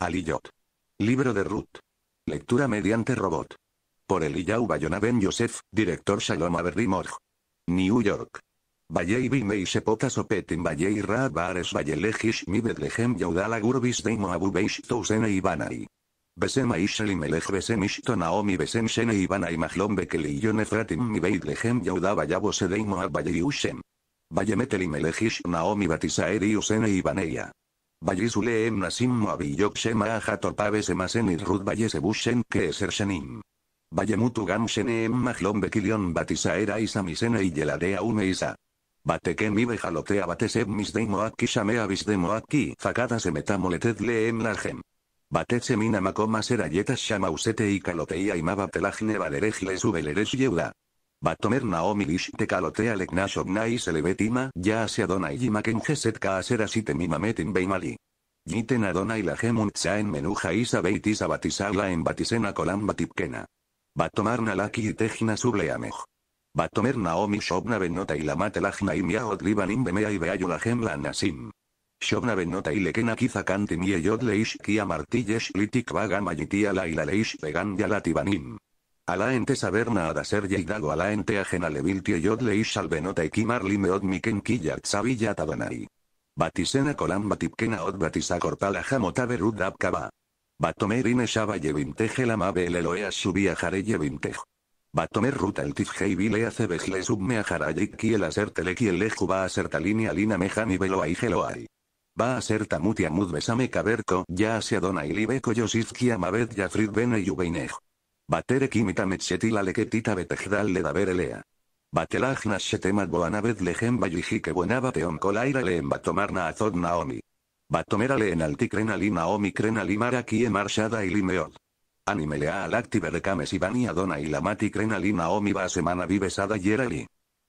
Aliyot. Libro de Ruth. Lectura mediante robot. Por Eliyahu Bayona Ben Yosef, director Shalom Aberdimorg. New York. Vallei Bimei Sepota Sopetin Valley Rabares Vallelegish Mi Betlehem Yaudala Gurbis Deimo Abu Beish Tousene Ibanai. Besem Aishel Melech Besem Ishto Naomi Besem Shene Ibanai Mahlom Bekeliyon Efratim Mi Beitlehem Yaudaba Yabo Sedeimo Abayeyushem. Vallemetel Naomi Batisaeri Usene Ibaneia. Vallisuleem nasim moabiyok shema ajatolpave semasen irrut vallesebushen que esershenim. Vallemutu gam sheneem bekilion batisaera isamisene y yeladea une isa. Batekem ibe jalotea bateseb misdemoaki shamea bisdemoaki facada Moletet leem semina makoma serayetas shamausete y y mabatelajne valerej le yeuda. Batomer Naomi te kalotea shobna y selebetima ya hacia dona y makengeset te asite mimametin beimali. Yiten adona y la gemuntza en menuja isa batisala en batisena kolam batipkena. Batomar laki y tejina subleamej. Batomer Naomi shobna benota y la matelajna y miaot libanim bemea y la gemla nasim. Shobna benota y lekena kiza kanti mieyot leish kia martilles litik vaga mayitia la y la leish vegan la ente saberna adaser yeidago ala ente yod yodle ishal y kimarli meod miken tabanai. Batisena kolam batipkena od batisakorpala jamota Batomer ineshaba yevintej elamabe mabe el yevintej. Batomer ruta el tifjei vile hace subme a jarayiki el aser teleki el va a ser talini alina mejani y geloai. Va a ser kaberko ya se y ilibeko yosizki amabed yafrid bene yubeinej. Batere kimita la leketita le da Batelajna shetemat boanabed lejem que buenaba teon kolaira leen batomarna azod naomi. Batomerale en krena naomi kiemar marakie marshada y limeod. Animelea al active recames ibani adona y la mati naomi va semana vivesada yerali.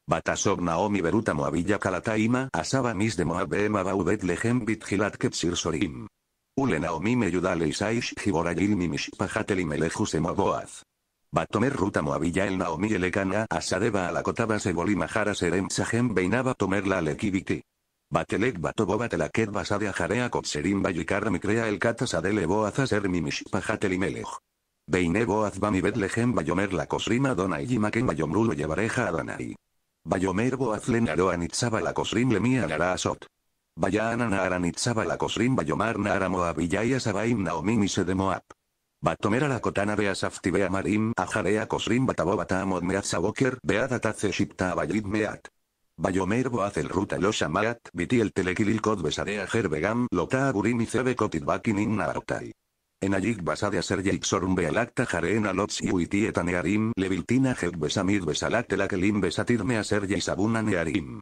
Batasob naomi beruta moabilla kalataima asaba mis de moab ema lehem bitgilat sorim. Ule Ulenaomi meyudale isaish hiboragil mimishpahatel moboaz. Batomer ruta moabilla el naomi elekana asadeva alakotaba seboli bolimajara serem sahem beinaba tomer la Batelek batobo batelaket basade ajarea kotserim bayikar mikrea el katasadele boaz aser mimish imelej. Beine boaz bami betlehem bayomer la cosrima dona yimaken bayomrulo llevareja adanai. Bayomer boaz lenaroa nitzaba la kosrim lemia narasot aranit a la Kosrim Bayomar naramo Moabiyaya Sabaim Naomi se de Moab. Batomera la Kotana Beasafti Marim Ajarea Kosrim Batabobata Amod Meat Saboker Beadatase Shipta bajid Meat. Bayomer Boaz el Ruta losha Viti el Telequilil Kod Besarea Gerbegam Lota aburim y Cebe Bakinim En Ayik Basade Bealacta y Leviltina Jeb Besamid Besatid sabuna Nearim.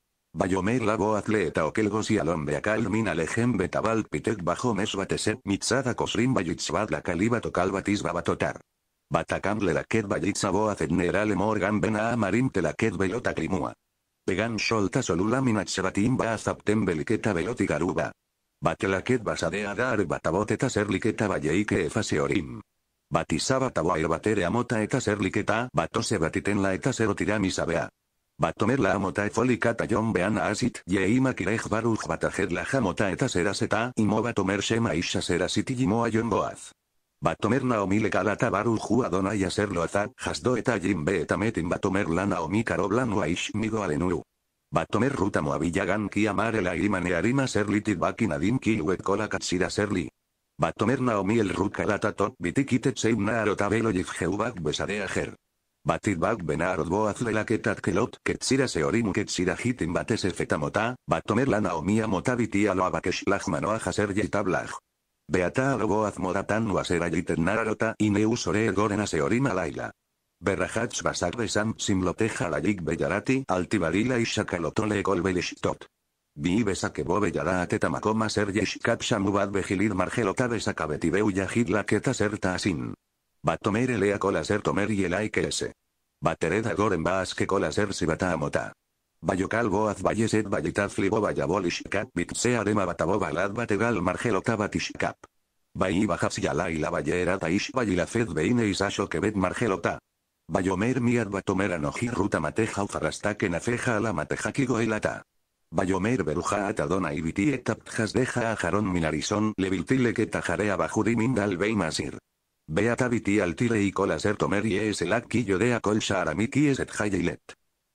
Bayomer labo atleta o si alombe akal min betabal pitek bajo mes mitzada kosrim la kaliba tokal batis babatotar. Batacam le laket bayitzavo acetnerale morgan bena amarim te laket belota grimua. Pegan solta solula minacheratim ba azaptem beliqueta beloti garuba. Batelaket basadea dar bataboteta serliqueta valleike efaseorim. Batizaba tawai batere amota eta serliketa batose batiten la eta Batomer la amota foli kata yon bean asit ye ima kirej baruj batajet la jamota eta seras eta imo batomer shema isha serasit y imo ayon boaz. Batomer naomi le kalata baruj hu adona y jasdo eta jim be eta metin batomer la naomi karoblan wa migo alenuru. Batomer ruta moa villagan ki amare la ima ne arima litit bakin adim ki katsira serli. Batomer naomi el ruka lata tot bitikite tseim na jeubak besare ajer. Batidbag Benarod Boaz Lelaketat Kelot Ketsira Seorim Ketsira Hitim Bates Efetamota, Mota Naomia Motavitia Loabakesh Lachmanoa Haser Yitablach. Beata Boaz Moratan Nuasera nararota, Ineusore Gorena Seorim Alaila. Berrahats Basak Besam Simloteja Lalik Bellarati Altibarila y Shakalotole Golbelishtot. Vives que bobe yara tetamacoma ser yeshkap shamubat margelota besakabetibeu la asin. Batomer elea colaser tomer y el ese. Batered agoren que colaser si bata amota. Bayocal goaz valleset cap vayabolishkap se arema batabo balad bategal margelota batishkap. Bai bajas yala y la vallera taish fed beine isasho kebet margelota. Bayomer miad batomer anoji ruta mateja ufarasta que nafeja la mateja elata. Bayomer beruja atadona y biti tapjas deja a jarón minarizón leviltile que tajarea bajurimindal Beat al Tile y Tomer y es el aquillo de colsha sharamiki es et hayilet.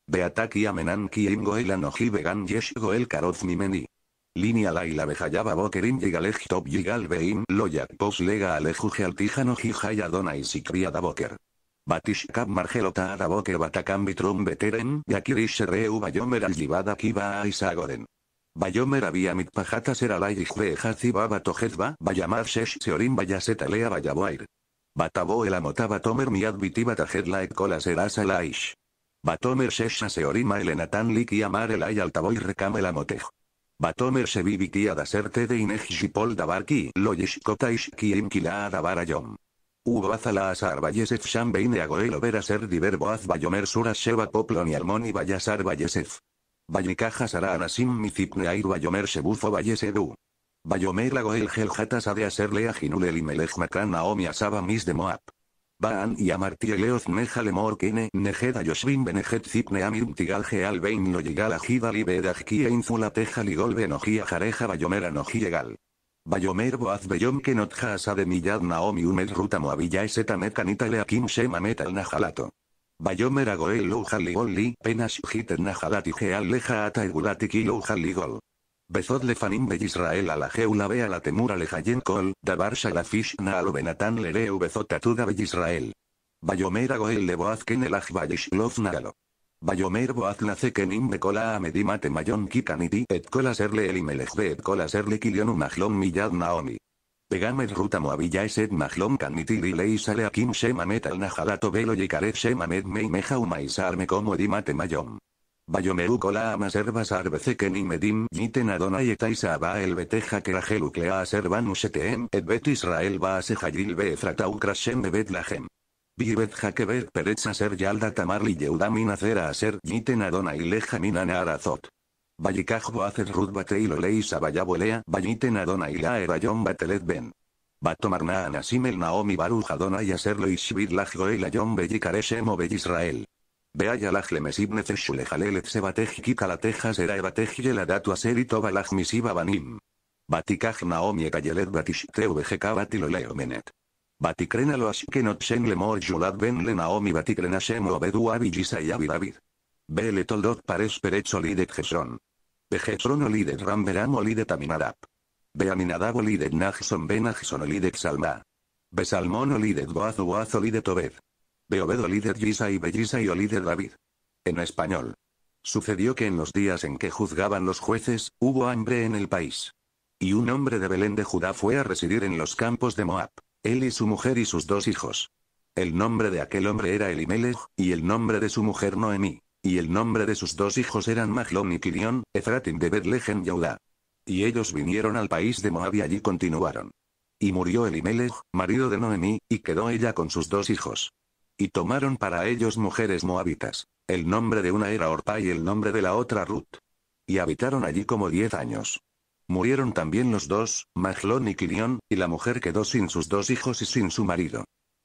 Beataki ki ingo el oji gan yeshgo el karoz mimeni. Línea la y la bejayaba bokerin yigalej top yigal veim loyak pos lega alejuje altijano jijaya dona y criada boker. Batishkab margelota adaboker batakam vitrum beteren yakirish reu bayomer ki kiba a isagoren. Bayomer había mit pajata ser la y bayamar shesh seorim bayasetalea bayaboir. Batavó el amota Tomer miad vitiva la et serasa laish. Batomer shesha seorima el enatan liki amar el ay altavoy recame la motej. Batomer se adaserte da de inejishipol dabarki lo yishkota ishkiim kila adabara yom. Ubazala asar vallesef shambeine agoel ver ser diverbo az bayomer sura sheva poplon y almoni vayasar vallesef. Vallikaja sara anasim mizipne air bayomer vallesedu. Bayomer Goel Gel Jatas ha de hacerle a Ginul melej Makan Naomi Asaba Mis de Moab. Baan y Amartie Leoz Neja le Kene Nejeda Yoshvin Benejet Zipne Amir Tigal Geal Bein Lo Yigal Ajida e Inzula Teja Ligol Benojia Jareja Bayomera nojigal. Bayomer Boaz Beyom que Asa de Millad Naomi umel Ruta Moabilla Eseta lea Akim Shema Metal Najalato. Bayomer Agoel Louja Ligol Li Penas Jiten Najalati Geal Leja Ata Egulatiki Louja Ligol. Bezot lefanim be Israel a la geula be a la temura kol, davar shalafish na alo benatan lereu bezot tatuda Israel. Bayomer goel leboaz ken el lof nagalo. Bayomer boaz nace kenim kola amedimate mayon kikaniti et kola serle elimelech be et kola serle kilionu majlom miyad naomi. Pegamed ruta moabilla et mahlom kaniti lilei sale akim met al najalato velo yikaret shemamet meimeja umaisarme como edimate mayom. Bayomeru ama servas y medim, niten adonai etaisa ba el beteja que uklea aserban et bet Israel va sejayil be efrata ukrashem bet lahem. Bibet jaquebet peretz aser yalda tamarli yeudamin acera aser niten adonai leja minan arazot. Vallicajbo haces Ruth Bateil oleis adona Valliten Adonai la Erayon Batelet Ben. Batomarna Anasimel Naomi Baruch Adonai la Ishbir Lajgoel Ayon Bellicareshem Obel Israel. Beaya laj mesiv jalelez sebatej kikalateja será ebatej la datua aserito balaj misiba banim. Batikaj naomi ekayelet batishteu bejeka batiloleo menet. Baticrena Ashkenot ashkenotchen lemor yulad ben le naomi baticrena shem obedu abijisa y toldot pares peret olidet jeson. Bejetron olidet ramberam olidet aminadab. Beaminadab olidet najson ben najson olidet salma. Besalmón olidet boaz boaz olidet obed. Beobedo líder Yisa y Bellisa y líder David. En español. Sucedió que en los días en que juzgaban los jueces, hubo hambre en el país. Y un hombre de Belén de Judá fue a residir en los campos de Moab, él y su mujer y sus dos hijos. El nombre de aquel hombre era Elimelech, y el nombre de su mujer Noemí, y el nombre de sus dos hijos eran Maglón y Kilión, Efratín de Betlehem y Y ellos vinieron al país de Moab y allí continuaron. Y murió Elimelech, marido de Noemí, y quedó ella con sus dos hijos. Y tomaron para ellos mujeres moabitas. El nombre de una era Orpa y el nombre de la otra Ruth. Y habitaron allí como diez años. Murieron también los dos, Maglón y Quirión, y la mujer quedó sin sus dos hijos y sin su marido.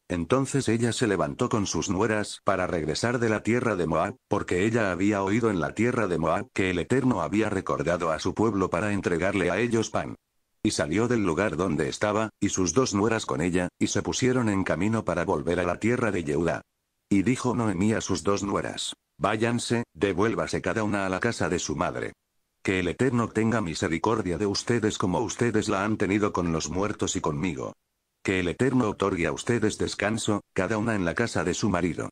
Entonces ella se levantó con sus nueras para regresar de la tierra de Moab, porque ella había oído en la tierra de Moab que el Eterno había recordado a su pueblo para entregarle a ellos pan y salió del lugar donde estaba, y sus dos nueras con ella, y se pusieron en camino para volver a la tierra de Yehudá. Y dijo Noemí a sus dos nueras, Váyanse, devuélvase cada una a la casa de su madre. Que el Eterno tenga misericordia de ustedes como ustedes la han tenido con los muertos y conmigo. Que el Eterno otorgue a ustedes descanso, cada una en la casa de su marido.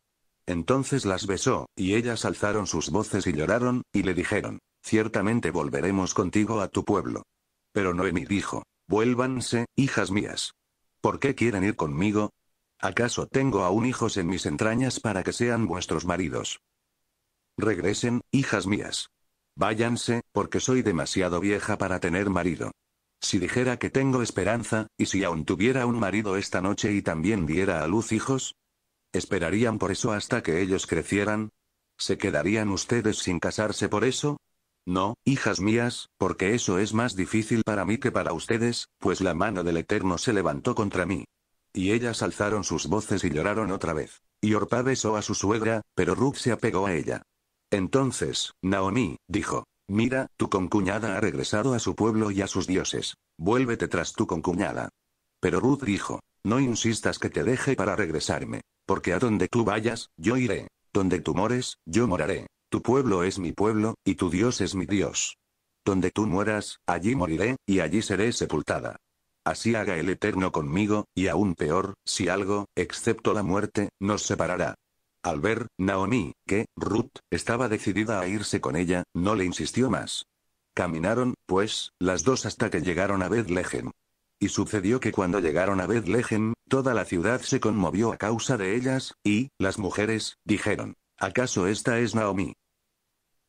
Entonces las besó, y ellas alzaron sus voces y lloraron, y le dijeron, Ciertamente volveremos contigo a tu pueblo. Pero Noemi dijo, Vuélvanse, hijas mías. ¿Por qué quieren ir conmigo? ¿Acaso tengo aún hijos en mis entrañas para que sean vuestros maridos? Regresen, hijas mías. Váyanse, porque soy demasiado vieja para tener marido. Si dijera que tengo esperanza, y si aún tuviera un marido esta noche y también diera a luz hijos, ¿esperarían por eso hasta que ellos crecieran? ¿Se quedarían ustedes sin casarse por eso? No, hijas mías, porque eso es más difícil para mí que para ustedes, pues la mano del Eterno se levantó contra mí. Y ellas alzaron sus voces y lloraron otra vez. Y Orpa besó a su suegra, pero Ruth se apegó a ella. Entonces, Naomi, dijo, mira, tu concuñada ha regresado a su pueblo y a sus dioses. Vuélvete tras tu concuñada. Pero Ruth dijo, no insistas que te deje para regresarme, porque a donde tú vayas, yo iré, donde tú mores, yo moraré, tu pueblo es mi pueblo, y tu Dios es mi Dios. Donde tú mueras, allí moriré, y allí seré sepultada. Así haga el Eterno conmigo, y aún peor, si algo, excepto la muerte, nos separará. Al ver, Naomi, que, Ruth, estaba decidida a irse con ella, no le insistió más. Caminaron, pues, las dos hasta que llegaron a Bethlehem. Y sucedió que cuando llegaron a Bethlehem, toda la ciudad se conmovió a causa de ellas, y, las mujeres, dijeron, ¿Acaso esta es Naomi?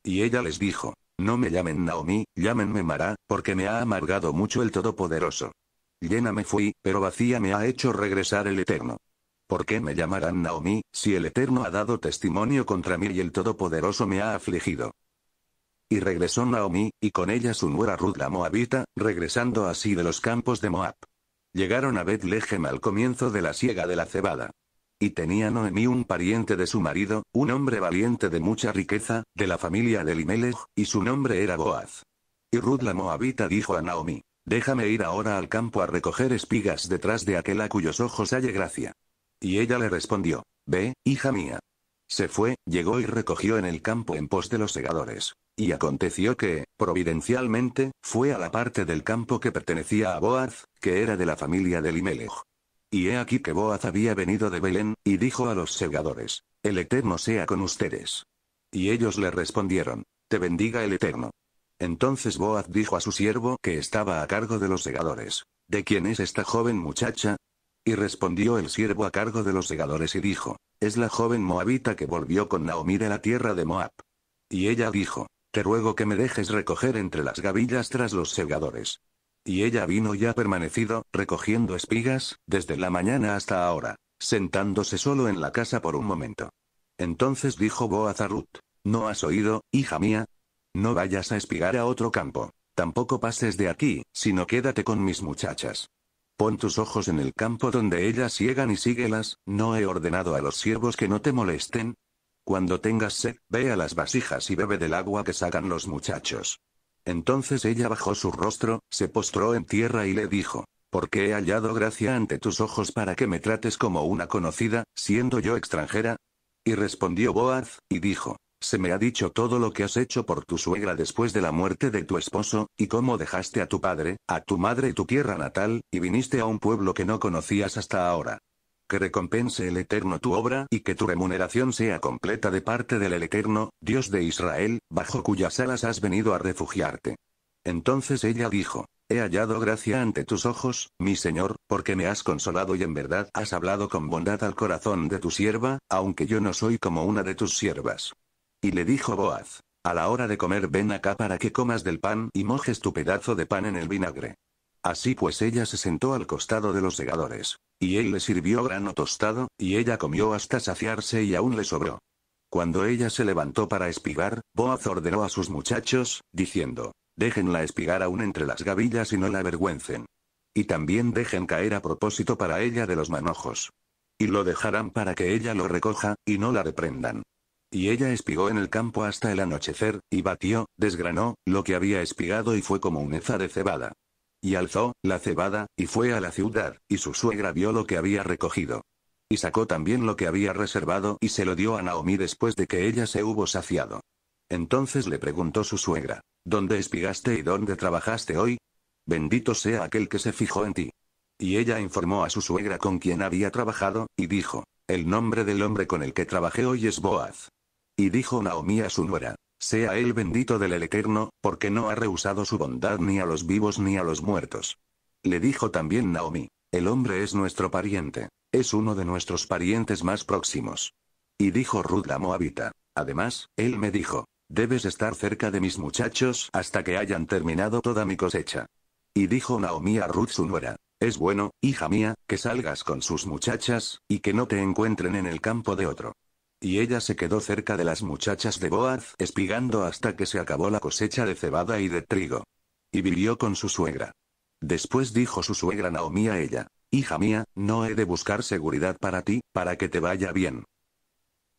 Y ella les dijo, no me llamen Naomi, llámenme Mara, porque me ha amargado mucho el Todopoderoso. Llena me fui, pero vacía me ha hecho regresar el Eterno. ¿Por qué me llamarán Naomi, si el Eterno ha dado testimonio contra mí y el Todopoderoso me ha afligido? Y regresó Naomi, y con ella su nuera Ruth la Moabita, regresando así de los campos de Moab. Llegaron a Betlehem al comienzo de la siega de la cebada. Y tenía Noemí un pariente de su marido, un hombre valiente de mucha riqueza, de la familia de Limelech, y su nombre era Boaz. Y Ruth la Moabita dijo a Naomi, déjame ir ahora al campo a recoger espigas detrás de aquel a cuyos ojos halle gracia. Y ella le respondió, ve, hija mía. Se fue, llegó y recogió en el campo en pos de los segadores. Y aconteció que, providencialmente, fue a la parte del campo que pertenecía a Boaz, que era de la familia de Limelech. Y he aquí que Boaz había venido de Belén, y dijo a los segadores, El Eterno sea con ustedes. Y ellos le respondieron, Te bendiga el Eterno. Entonces Boaz dijo a su siervo que estaba a cargo de los segadores, ¿De quién es esta joven muchacha? Y respondió el siervo a cargo de los segadores y dijo, Es la joven moabita que volvió con Naomi de la tierra de Moab. Y ella dijo, Te ruego que me dejes recoger entre las gavillas tras los segadores, y ella vino y ha permanecido, recogiendo espigas, desde la mañana hasta ahora, sentándose solo en la casa por un momento. Entonces dijo Boazarut: ¿no has oído, hija mía? No vayas a espigar a otro campo. Tampoco pases de aquí, sino quédate con mis muchachas. Pon tus ojos en el campo donde ellas ciegan y síguelas, no he ordenado a los siervos que no te molesten. Cuando tengas sed, ve a las vasijas y bebe del agua que sacan los muchachos. Entonces ella bajó su rostro, se postró en tierra y le dijo, ¿por qué he hallado gracia ante tus ojos para que me trates como una conocida, siendo yo extranjera? Y respondió Boaz, y dijo, se me ha dicho todo lo que has hecho por tu suegra después de la muerte de tu esposo, y cómo dejaste a tu padre, a tu madre y tu tierra natal, y viniste a un pueblo que no conocías hasta ahora que recompense el Eterno tu obra y que tu remuneración sea completa de parte del Eterno, Dios de Israel, bajo cuyas alas has venido a refugiarte. Entonces ella dijo, He hallado gracia ante tus ojos, mi Señor, porque me has consolado y en verdad has hablado con bondad al corazón de tu sierva, aunque yo no soy como una de tus siervas. Y le dijo Boaz, a la hora de comer ven acá para que comas del pan y mojes tu pedazo de pan en el vinagre. Así pues ella se sentó al costado de los segadores. Y él le sirvió grano tostado, y ella comió hasta saciarse y aún le sobró. Cuando ella se levantó para espigar, Boaz ordenó a sus muchachos, diciendo, déjenla espigar aún entre las gavillas y no la avergüencen. Y también dejen caer a propósito para ella de los manojos. Y lo dejarán para que ella lo recoja, y no la reprendan. Y ella espigó en el campo hasta el anochecer, y batió, desgranó, lo que había espigado y fue como un heza de cebada. Y alzó, la cebada, y fue a la ciudad, y su suegra vio lo que había recogido. Y sacó también lo que había reservado y se lo dio a Naomi después de que ella se hubo saciado. Entonces le preguntó su suegra, ¿dónde espigaste y dónde trabajaste hoy? Bendito sea aquel que se fijó en ti. Y ella informó a su suegra con quien había trabajado, y dijo, el nombre del hombre con el que trabajé hoy es Boaz. Y dijo Naomi a su nuera, sea él bendito del Eterno, porque no ha rehusado su bondad ni a los vivos ni a los muertos. Le dijo también Naomi, el hombre es nuestro pariente, es uno de nuestros parientes más próximos. Y dijo Ruth la Moabita, además, él me dijo, debes estar cerca de mis muchachos hasta que hayan terminado toda mi cosecha. Y dijo Naomi a Ruth su nuera, es bueno, hija mía, que salgas con sus muchachas, y que no te encuentren en el campo de otro. Y ella se quedó cerca de las muchachas de Boaz, espigando hasta que se acabó la cosecha de cebada y de trigo. Y vivió con su suegra. Después dijo su suegra Naomi a ella, Hija mía, no he de buscar seguridad para ti, para que te vaya bien.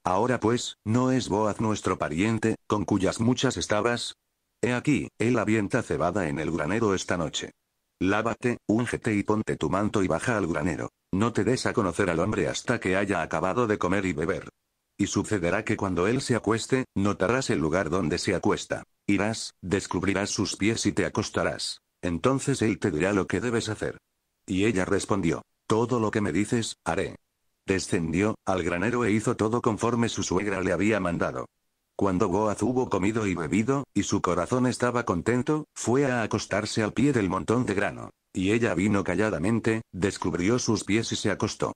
Ahora pues, ¿no es Boaz nuestro pariente, con cuyas muchas estabas? He aquí, él avienta cebada en el granero esta noche. Lávate, úngete y ponte tu manto y baja al granero. No te des a conocer al hombre hasta que haya acabado de comer y beber. Y sucederá que cuando él se acueste, notarás el lugar donde se acuesta. Irás, descubrirás sus pies y te acostarás. Entonces él te dirá lo que debes hacer. Y ella respondió, Todo lo que me dices, haré. Descendió, al granero e hizo todo conforme su suegra le había mandado. Cuando Goaz hubo comido y bebido, y su corazón estaba contento, fue a acostarse al pie del montón de grano. Y ella vino calladamente, descubrió sus pies y se acostó.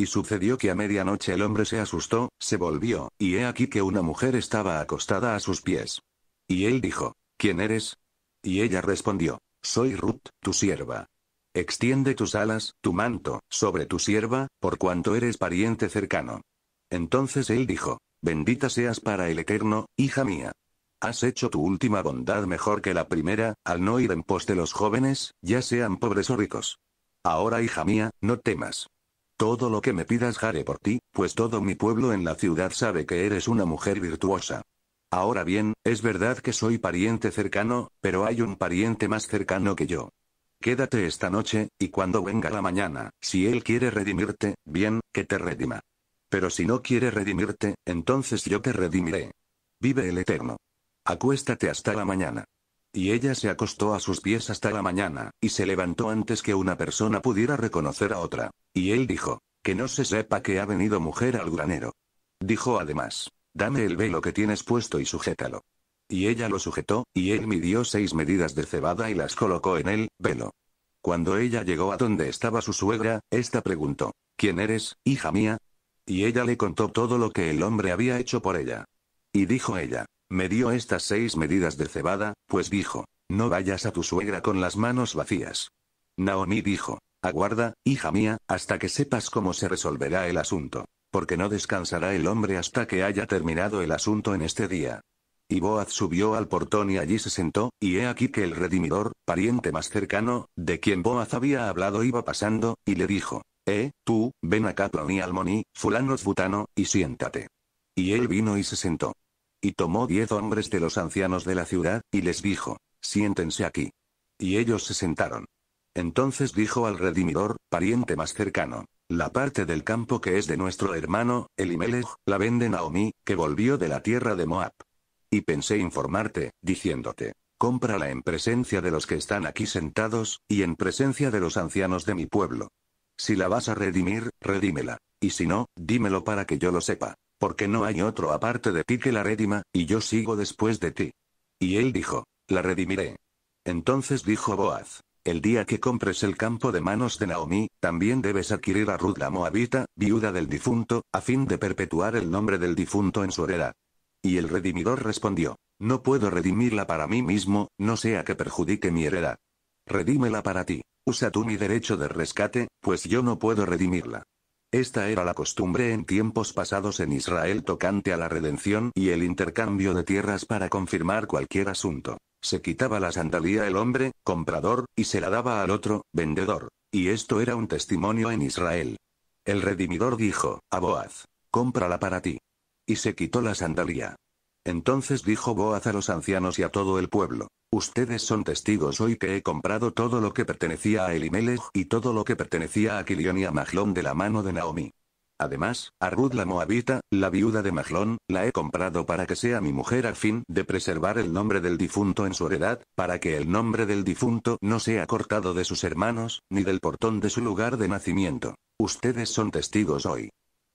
Y sucedió que a medianoche el hombre se asustó, se volvió, y he aquí que una mujer estaba acostada a sus pies. Y él dijo, ¿quién eres? Y ella respondió, soy Ruth, tu sierva. Extiende tus alas, tu manto, sobre tu sierva, por cuanto eres pariente cercano. Entonces él dijo, bendita seas para el Eterno, hija mía. Has hecho tu última bondad mejor que la primera, al no ir en pos de los jóvenes, ya sean pobres o ricos. Ahora hija mía, no temas. Todo lo que me pidas haré por ti, pues todo mi pueblo en la ciudad sabe que eres una mujer virtuosa. Ahora bien, es verdad que soy pariente cercano, pero hay un pariente más cercano que yo. Quédate esta noche, y cuando venga la mañana, si él quiere redimirte, bien, que te redima. Pero si no quiere redimirte, entonces yo te redimiré. Vive el Eterno. Acuéstate hasta la mañana. Y ella se acostó a sus pies hasta la mañana, y se levantó antes que una persona pudiera reconocer a otra. Y él dijo, que no se sepa que ha venido mujer al granero. Dijo además, dame el velo que tienes puesto y sujétalo. Y ella lo sujetó, y él midió seis medidas de cebada y las colocó en el velo. Cuando ella llegó a donde estaba su suegra, esta preguntó, ¿quién eres, hija mía? Y ella le contó todo lo que el hombre había hecho por ella. Y dijo ella, me dio estas seis medidas de cebada, pues dijo, no vayas a tu suegra con las manos vacías. Naomi dijo, aguarda, hija mía, hasta que sepas cómo se resolverá el asunto, porque no descansará el hombre hasta que haya terminado el asunto en este día. Y Boaz subió al portón y allí se sentó, y he aquí que el redimidor, pariente más cercano, de quien Boaz había hablado iba pasando, y le dijo, eh, tú, ven acá Ploni Almoní, fulano butano, y siéntate. Y él vino y se sentó. Y tomó diez hombres de los ancianos de la ciudad, y les dijo, siéntense aquí. Y ellos se sentaron. Entonces dijo al redimidor, pariente más cercano, la parte del campo que es de nuestro hermano, Elimelech, la vende Naomi, que volvió de la tierra de Moab. Y pensé informarte, diciéndote, cómprala en presencia de los que están aquí sentados, y en presencia de los ancianos de mi pueblo. Si la vas a redimir, redímela. Y si no, dímelo para que yo lo sepa. Porque no hay otro aparte de ti que la redima, y yo sigo después de ti. Y él dijo, la redimiré. Entonces dijo Boaz, el día que compres el campo de manos de Naomi, también debes adquirir a Ruth la Moabita, viuda del difunto, a fin de perpetuar el nombre del difunto en su heredad. Y el redimidor respondió, no puedo redimirla para mí mismo, no sea que perjudique mi heredad. Redímela para ti. Usa tú mi derecho de rescate, pues yo no puedo redimirla. Esta era la costumbre en tiempos pasados en Israel tocante a la redención y el intercambio de tierras para confirmar cualquier asunto. Se quitaba la sandalía el hombre, comprador, y se la daba al otro, vendedor. Y esto era un testimonio en Israel. El redimidor dijo, a Boaz, cómprala para ti. Y se quitó la sandalía. Entonces dijo Boaz a los ancianos y a todo el pueblo. Ustedes son testigos hoy que he comprado todo lo que pertenecía a Elimelech y todo lo que pertenecía a Kilion y a Majlón de la mano de Naomi. Además, a Ruth la Moabita, la viuda de Majlón, la he comprado para que sea mi mujer a fin de preservar el nombre del difunto en su heredad, para que el nombre del difunto no sea cortado de sus hermanos, ni del portón de su lugar de nacimiento. Ustedes son testigos hoy.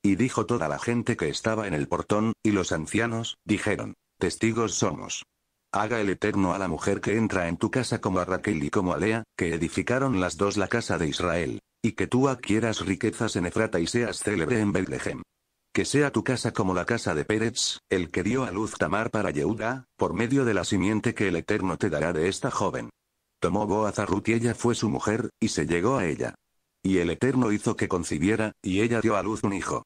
Y dijo toda la gente que estaba en el portón, y los ancianos, dijeron, testigos somos. Haga el Eterno a la mujer que entra en tu casa como a Raquel y como a Lea, que edificaron las dos la casa de Israel, y que tú adquieras riquezas en Efrata y seas célebre en Bethlehem. Que sea tu casa como la casa de Pérez, el que dio a luz Tamar para Yehuda, por medio de la simiente que el Eterno te dará de esta joven. Tomó Boaz a Ruth y ella fue su mujer, y se llegó a ella. Y el Eterno hizo que concibiera, y ella dio a luz un hijo.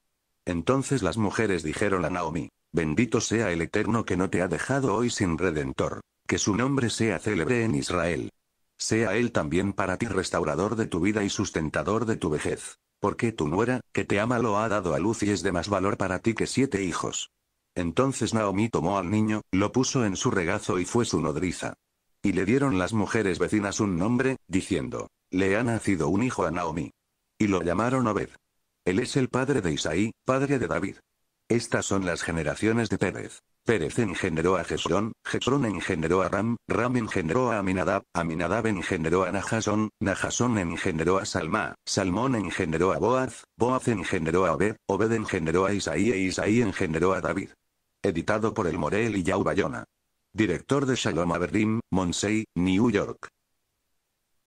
Entonces las mujeres dijeron a Naomi, bendito sea el Eterno que no te ha dejado hoy sin redentor, que su nombre sea célebre en Israel. Sea él también para ti restaurador de tu vida y sustentador de tu vejez. Porque tu nuera, que te ama, lo ha dado a luz y es de más valor para ti que siete hijos. Entonces Naomi tomó al niño, lo puso en su regazo y fue su nodriza. Y le dieron las mujeres vecinas un nombre, diciendo, le ha nacido un hijo a Naomi. Y lo llamaron Obed. Él es el padre de Isaí, padre de David. Estas son las generaciones de Pérez. Pérez engendró a Gesrón, Gesrón engendró a Ram, Ram engendró a Aminadab, Aminadab engendró a Najasón, Najasón engendró a Salma, Salmón engendró a Boaz, Boaz engendró a Obed, Obed engendró a Isaí e Isaí engendró a David. Editado por el Morel y Yau Bayona. Director de Shalom Aberdim, Monsey, New York.